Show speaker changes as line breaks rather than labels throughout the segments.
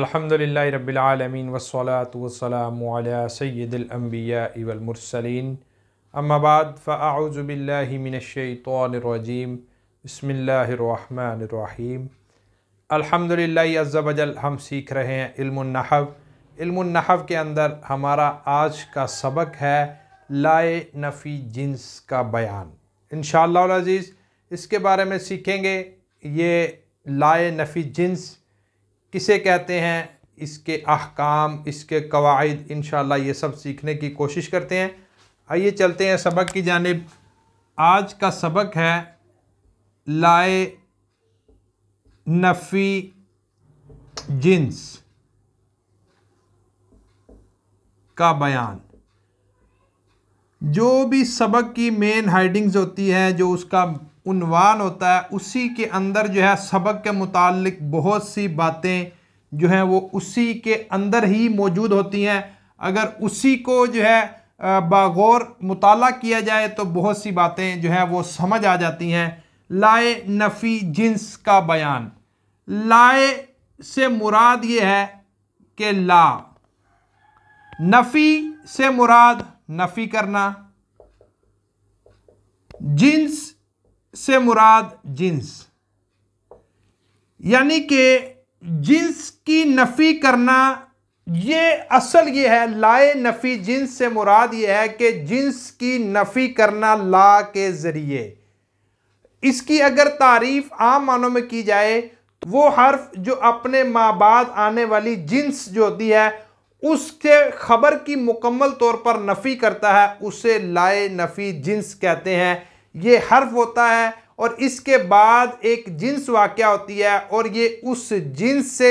अल्हम्दुलिल्लाह रब्बिलआलमीन वस्सलातु वस्सलामु अला अम्माबाद अंबिया वल मुरसलीन अम्मा बाद बिल्लाहि मिनश शैतानिर रजीम बिस्मिल्लाहिर रहमानिर रहीम अल्हम्दुलिल्लाह अज़्ज़ा वजल हम सीख रहे हैं इल्मुन नहव नहव के अंदर हमारा आज का सबक है लाए नफ़ी जिन्स का बयान इन अज़ीज़ इसके बारे में सीखेंगे ये लाए नफ़ी जिन्स किसे कहते हैं इसके अहकाम इसके कवायद इन ये सब सीखने की कोशिश करते हैं आइए चलते हैं सबक की जानब आज का सबक है लाए नफ़ी जिन्स का बयान जो भी सबक की मेन हाइडिंग्स होती हैं जो उसका उनवान होता है उसी के अंदर जो है सबक के मुतालिक बहुत सी बातें जो हैं वो उसी के अंदर ही मौजूद होती हैं अगर उसी को जो है बागौर मुताल किया जाए तो बहुत सी बातें जो हैं वो समझ आ जाती हैं लाए नफ़ी जिन्स का बयान लाए से मुराद ये है कि ला नफ़ी से मुराद नफ़ी करना जिन्स से मुराद जिन्स यानी कि जिन्स की नफ़ी करना ये असल ये है लाए नफ़ी जिन्स से मुराद ये है कि जिन्स की नफ़ी करना ला के ज़रिए इसकी अगर तारीफ़ आम मानों में की जाए तो वो हर्फ जो अपने माँ बाद आने वाली जिन्स जो होती है उसके ख़बर की मुकम्मल तौर पर नफ़ी करता है उसे लाए नफ़ी जिन्स कहते हैं ये हर्फ होता है और इसके बाद एक जिन्स वाक़ होती है और ये उस जिन्स से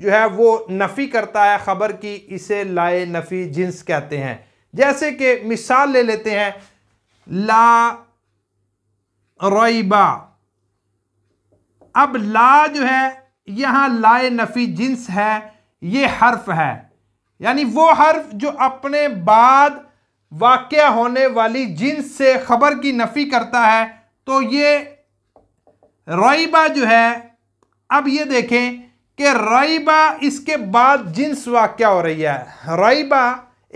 जो है वो नफ़ी करता है ख़बर की इसे लाए नफ़ी जिन्स कहते हैं जैसे कि मिसाल ले लेते हैं ला रोइबा अब ला जो है यहाँ लाए नफ़ी जिन्स है ये हर्फ है यानी वो हर्फ जो अपने बाद वाक़ होने वाली जिन्स से ख़बर की नफ़ी करता है तो ये रईबा जो है अब ये देखें कि रईबा इसके बाद जिन्स वाक़ हो रही है रईबा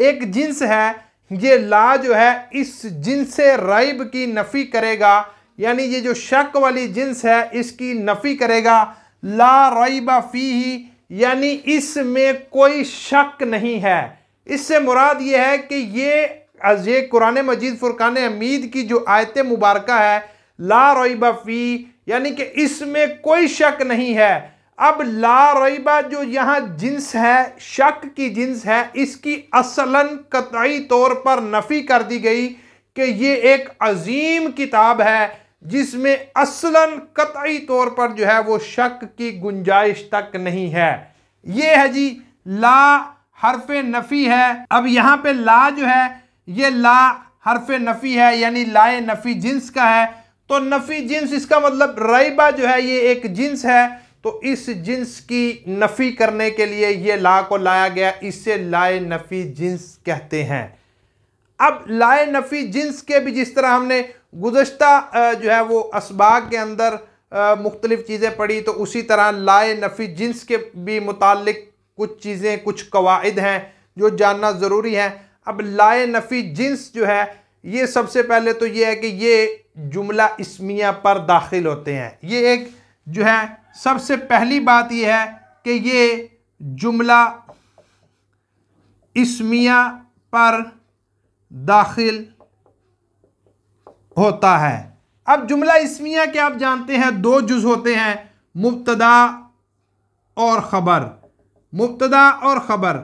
एक जिन्स है ये ला जो है इस जिन्स से रईब की नफ़ी करेगा यानी ये जो शक वाली जिन्स है इसकी नफ़ी करेगा ला रईबा फ़ी ही यानी इसमें कोई शक नहीं है इससे मुराद ये है कि ये ये कुरान मजीद फ़ुरकान हमीद की जो आयत मुबारक है ला रोइबा फ़ी यानी कि इसमें कोई शक नहीं है अब ला रोइबा जो यहाँ जिन्स है शक की जिन्स है इसकी असलन कतई तौर पर नफ़ी कर दी गई कि ये एक अजीम किताब है जिसमें असलन कतई तौर पर जो है वो शक की गुंजाइश तक नहीं है ये है जी ला हरफ नफ़ी है अब यहाँ पे ला जो है ये ला हरफ नफ़ी है यानी लाए नफ़ी जिन्स का है तो नफ़ी जिन्स इसका मतलब रईबा जो है ये एक जिन्स है तो इस जिन्स की नफ़ी करने के लिए ये ला को लाया गया इसे लाए नफ़ी जिन्स कहते हैं अब लाए नफ़ी जिन्स के भी जिस तरह हमने गुज्त जो है वो इसबाग के अंदर मुख्तलिफ़ चीज़ें पढ़ी तो उसी तरह लाए नफ़ी जिन्स के भी मुतल कुछ चीज़ें कुछ कवायद हैं जो जानना ज़रूरी है अब लाए नफी जिन्स जो है ये सबसे पहले तो ये है कि ये जुमला इसमिया पर दाखिल होते हैं ये एक जो है सबसे पहली बात यह है कि ये जुमला इसमिया पर दाखिल होता है अब जुमला इसमिया के आप जानते हैं दो जुज होते हैं मुबतदा और ख़बर मुबतदा और ख़बर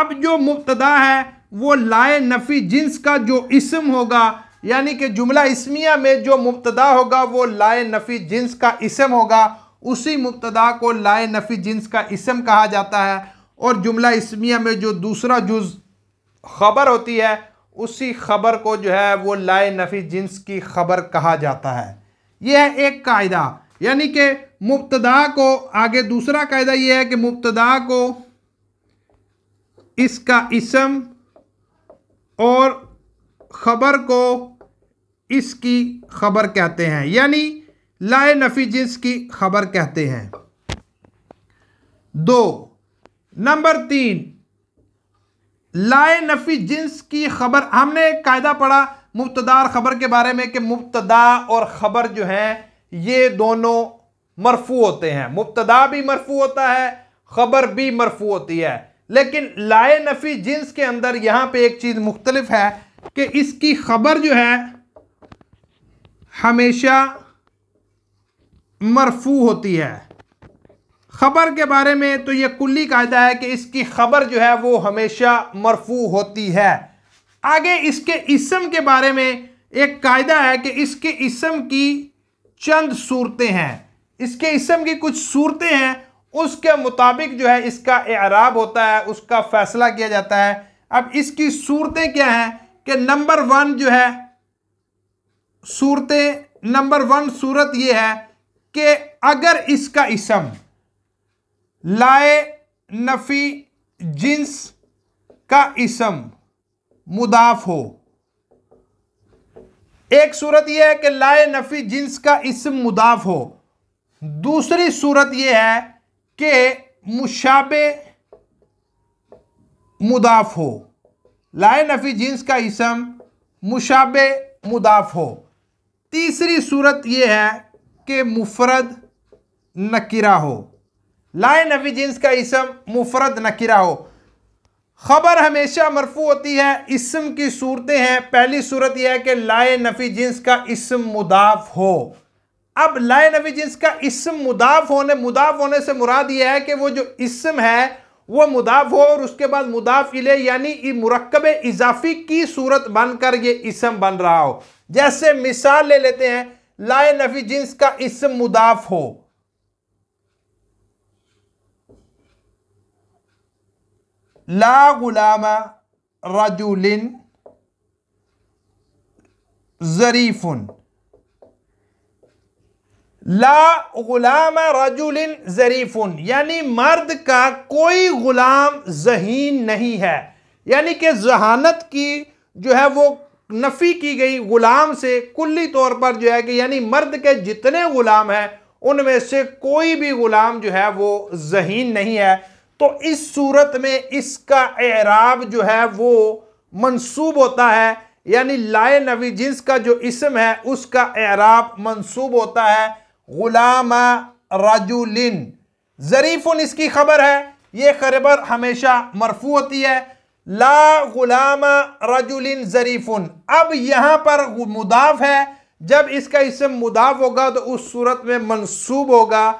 अब जो मुबतदा है वो लाए नफ़ी जिन्स का जो इसम होगा यानी कि जुमला इसमिया में जो मुबतदा होगा वो लाए नफ़ी जिन्स का इसम होगा उसी मुबतदा को लाए नफ़ी जिन्स का इसम कहा जाता है और जुमला इसमिया में जो दूसरा जुज़ ख़बर होती है उसी ख़बर को जो है वो लाए नफ़ी जिन्स की ख़बर कहा जाता है यह है एक कायदा यानी कि मुबतदा को आगे दूसरा कायदा यह है कि मुबतदा को इसका इसम और ख़बर को इसकी खबर कहते हैं यानी लाए नफी जिन्स की खबर कहते हैं दो नंबर तीन लाए नफी जिन्स की खबर हमने एक कायदा पढ़ा मुबतदार खबर के बारे में कि मुबतदा और ख़बर जो है ये दोनों मरफू होते हैं मुबतदा भी मरफू होता है ख़बर भी मरफू होती है लेकिन लाए नफ़ी जिन्स के अंदर यहाँ पे एक चीज़ मुख्तलफ है कि इसकी ख़बर जो है हमेशा मरफू होती है ख़बर के बारे में तो ये कुल्ली कायदा है कि इसकी ख़बर जो है वो हमेशा मरफू होती है आगे इसके इसम के बारे में एक कायदा है कि इसके इसम की चंद सूरतें हैं इसके इसम की कुछ सूरतें हैं उसके मुताबिक जो है इसका एराब होता है उसका फ़ैसला किया जाता है अब इसकी सूरतें क्या हैं कि नंबर वन जो है सूरतें नंबर वन सूरत ये है कि अगर इसका इसम लाए नफ़ी जिन्स का इसम मुदाफ हो एक सूरत यह है कि लाए नफ़ी जिन्स का इसम मुदाफ हो दूसरी सूरत यह है के मुशाबे मुदाफ हो लाए नफी जींस का इसम मुशाबे मुदाफ हो तीसरी सूरत यह है कि मुफरद नकिरा हो लाए नफी जींस का इसम मुफरद नकिरा हो खबर हमेशा मरफू होती है इसम की सूरतें हैं पहली सूरत यह है कि लाए नफी जींस का इसम मुदाफ हो अब लाए नबी जिन्स का इसम मुदाफ होने मुदाफ होने से मुराद यह है कि वो जो इसम है वो मुदाफ हो और उसके बाद मुदाफ इले यानी मरकब इजाफी की सूरत बनकर ये इसम बन रहा हो जैसे मिसाल ले लेते हैं लाए नफी जिन्स का इसम मुदाफ हो ला गुलामा रजुलिन जरीफुन ला गुलाम रजुल जरीफुन यानी मर्द का कोई गुलाम जहीन नहीं है यानी कि जहानत की जो है वो नफ़ी की गई ग़ुलाम से कुल्ली तौर पर जो है कि यानी मर्द के जितने ग़ुलाम हैं उनमें से कोई भी ग़ुलाम जो है वो जहीन नहीं है तो इस सूरत में इसका एराब जो है वो मनसूब होता है यानी लाए नवी जिस का जो इसम है उसका एराब मनसूब होता है गुलाम राजुलिन ज़रीफ़ुन इसकी खबर है ये खबर हमेशा मरफू होती है ला गुलाम रजुलिन ज़रीफ़ुन अब यहाँ पर मुदाफ है जब इसका इसम मुदाफ होगा तो उस सूरत में मंसूब होगा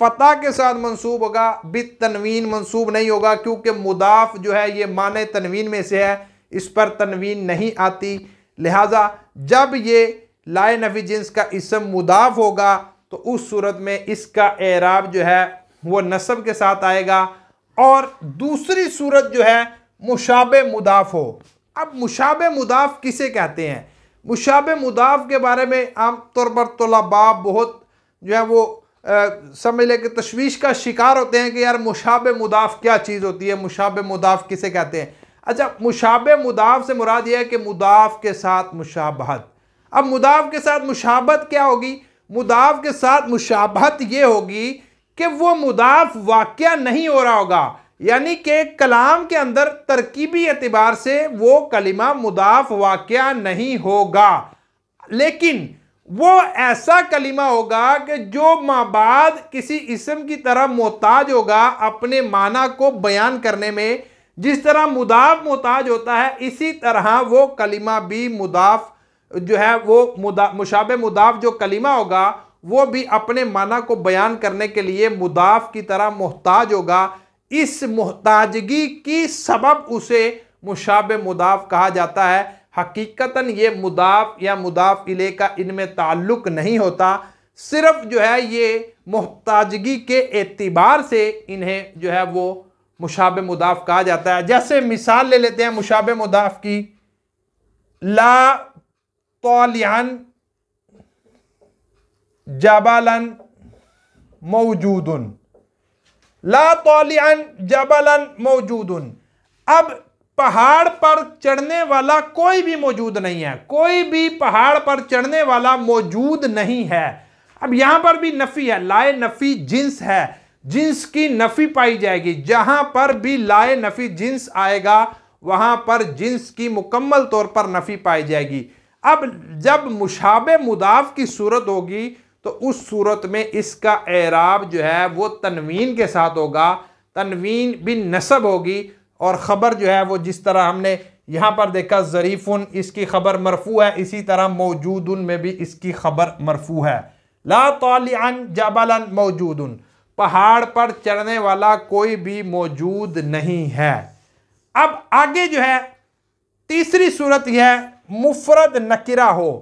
फ़तह के साथ मंसूब होगा बित तनवीन मंसूब नहीं होगा क्योंकि मुदाफ जो है ये माने तनवीन में से है इस पर तनवीन नहीं आती लिहाजा जब ये लाइन नफी जिन्स का इसम मुदाफ होगा तो उस सूरत में इसका एराब जो है वह नसब के साथ आएगा और दूसरी सूरत जो है मुशाब मुदाफ हो अब मुशाब मुदाफ किसे कहते हैं मुशाब मुदाफ के बारे में आम तौर पर तलबा बहुत जो है वो समझ लें कि तशवीश का शिकार होते हैं कि यार मुशाब मुदाफ क्या चीज़ होती है मुशाब मुदाफ किसे कहते हैं अच्छा मुशाब मुदाफ से मुराद यह है कि मुदाफ के साथ मुशाबहत अब मुदाफ के साथ मुशाबत क्या होगी मुदाफ के साथ मुशाबत ये होगी कि वो मुदाफ वाक्य नहीं हो रहा होगा यानी कि कलाम के अंदर तरकीबी एतबार से वो कलिमा मुदाफ वाक्य नहीं होगा लेकिन वो ऐसा कलिमा होगा कि जो माबाद किसी इसम की तरह मोहताज होगा अपने माना को बयान करने में जिस तरह मुदाफ मोहताज होता है इसी तरह वो कलिमा भी मुदाफ जो है वो मुदा मुशाब मुदाफ जो कलीमा होगा वो भी अपने माना को बयान करने के लिए मुदाफ की तरह मोहताज होगा इस मोहताजगी की सबब उसे मुशाब मुदाफ कहा जाता है हकीकता ये मुदाफ या मुदाफ इले का इनमें ताल्लुक नहीं होता सिर्फ जो है ये मोहताजगी के एतबार से इन्हें जो है वो मुशाब मुदाफ कहा जाता है जैसे मिसाल ले लेते हैं मुशाब मुदाफ की ला तालियान जबलन मौजूद ला तालियान जबलन मौजूद अब पहाड़ पर चढ़ने वाला कोई भी मौजूद नहीं है कोई भी पहाड़ पर चढ़ने वाला मौजूद नहीं है अब यहां पर भी नफ़ी है लाए नफ़ी जिन्स है जिन्स की नफ़ी पाई जाएगी जहां पर भी लाए नफ़ी जिन्स आएगा वहां पर जिन्स की मुकम्मल तौर पर नफ़ी पाई जाएगी अब जब मुशाब मुदाफ की सूरत होगी तो उस सूरत में इसका एराब जो है वो तनवीन के साथ होगा तनवीन भी नसब होगी और ख़बर जो है वो जिस तरह हमने यहाँ पर देखा ज़रीफ़ुन इसकी ख़बर मरफू है इसी तरह मौजूद में भी इसकी ख़बर मरफू है ला तौलिन जबलन मौजूद पहाड़ पर चढ़ने वाला कोई भी मौजूद नहीं है अब आगे जो है तीसरी सूरत यह है मुफरद नकिरा हो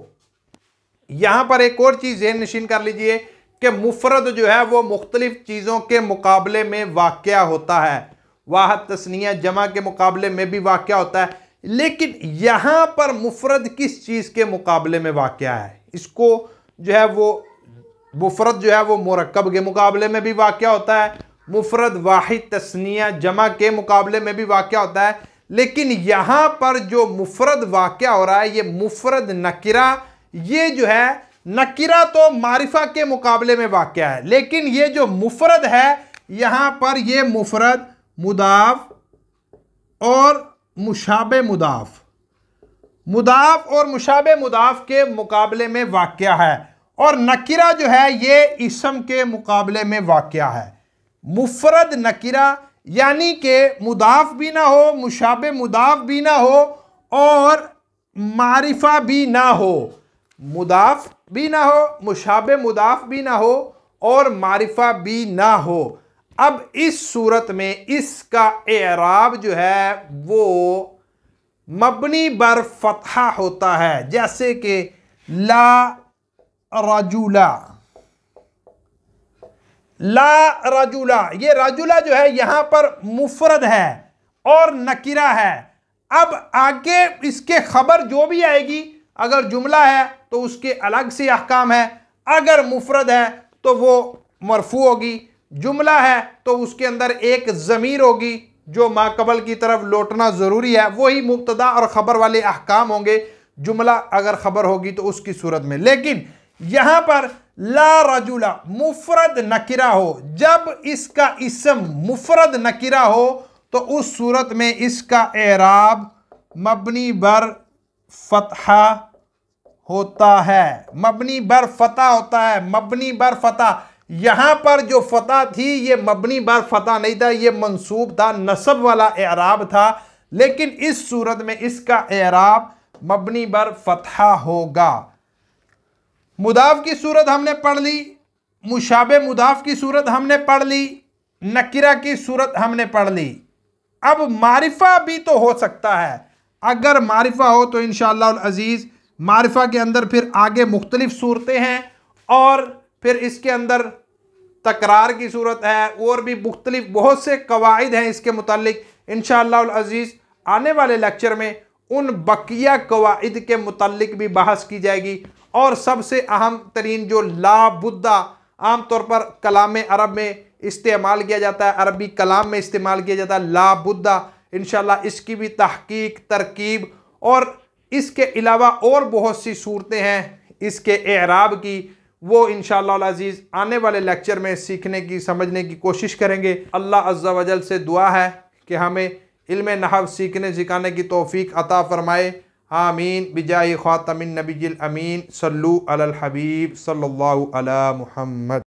यहां पर एक और चीज जेन नशीन कर लीजिए कि मुफरद जो है वो मुख्तलिफ चीज़ों के मुकाबले में वाक़ होता है वाह तस्निया जमा के मुकाबले में भी वाक़ होता है लेकिन यहाँ पर मुफरद किस चीज़ के मुकाबले में वाक़ है इसको जो है वो मुफरत जो है वो मरकब के मुकाबले में भी वाक़ होता है मुफरद वाहिद तस्निया जमा के मुकाबले में भी वाक़ होता है लेकिन यहाँ पर जो मुफरद वाक़ हो रहा है ये मुफरद नकिरा ये जो है नकिरा तो मारिफा के मुकाबले में वाक़ है लेकिन ये जो मुफरद है यहाँ पर ये मुफरद मुदाफ और मुशाब मुदाफ मुदाफ और मुशाब मुदाफ के मुकाबले में वाक़ है और नकिरा जो है ये इसम के मुकाबले में वाक़ है मुफरद नकिरा यानी कि मुदाफ भी ना हो मुशाबे मुदाफ भी ना हो और मारिफा भी ना हो मुदाफ भी ना हो मुशाबे मुदाफ भी ना हो और मारिफा भी ना हो अब इस सूरत में इसका एराब जो है वो मबनी बर फतहा होता है जैसे कि ला रजूला ला राजूला ये राजुला जो है यहां पर मुफरद है और नकिरा है अब आगे इसके खबर जो भी आएगी अगर जुमला है तो उसके अलग से अहकाम है अगर मुफरद है तो वो मरफू होगी जुमला है तो उसके अंदर एक ज़मीर होगी जो माकबल की तरफ लौटना ज़रूरी है वही मुबतदा और ख़बर वाले अहकाम होंगे जुमला अगर ख़बर होगी तो उसकी सूरत में लेकिन यहां पर ला रजुला मुफरद नकिरा हो जब इसका इसम मुफरद नकिरा हो तो उस सूरत में इसका एराब मबनी बर फतहा होता है मबनी बर फतह होता है मबनी बर फतह यहाँ पर जो फतह थी ये मबनी बर फतह नहीं था ये मंसूब था नसब वाला एराब था लेकिन इस सूरत में इसका एराब मबनी बर फतहा होगा मुदाफ की सूरत हमने पढ़ ली मुशाब मुदाफ की सूरत हमने पढ़ ली नकिरा की सूरत हमने पढ़ ली अब मारिफा भी तो हो सकता है अगर मारिफा हो तो इन अज़ीज़ मारिफा के अंदर फिर आगे मुख्तलिफ़ सूरतें हैं और फिर इसके अंदर तकरार की सूरत है और भी मुख्तलिफ बहुत से कवायद हैं इसके मतलब इन अज़ीज़ आने वाले लेक्चर में उन बकिया कवायद के मतलब भी बहस की जाएगी और सबसे अहम तरीन जो लाबुद्दा आमतौर पर कलाम अरब में इस्तेमाल किया जाता है अरबी कलाम में इस्तेमाल किया जाता है लाबुद्दा इन इसकी भी तहकीक तरकीब और इसके अलावा और बहुत सी सूरतें हैं इसके एराब की वो इन अजीज़ आने वाले लेक्चर में सीखने की समझने की कोशिश करेंगे अल्लाह अज्जा वजल से दुआ है कि हमें इल्म नहव सीखने सिखाने की तोफ़ी अता फ़रमाए آمين بجاه خاتم النبي الأمين صلوا على الحبيب صلى الله على محمد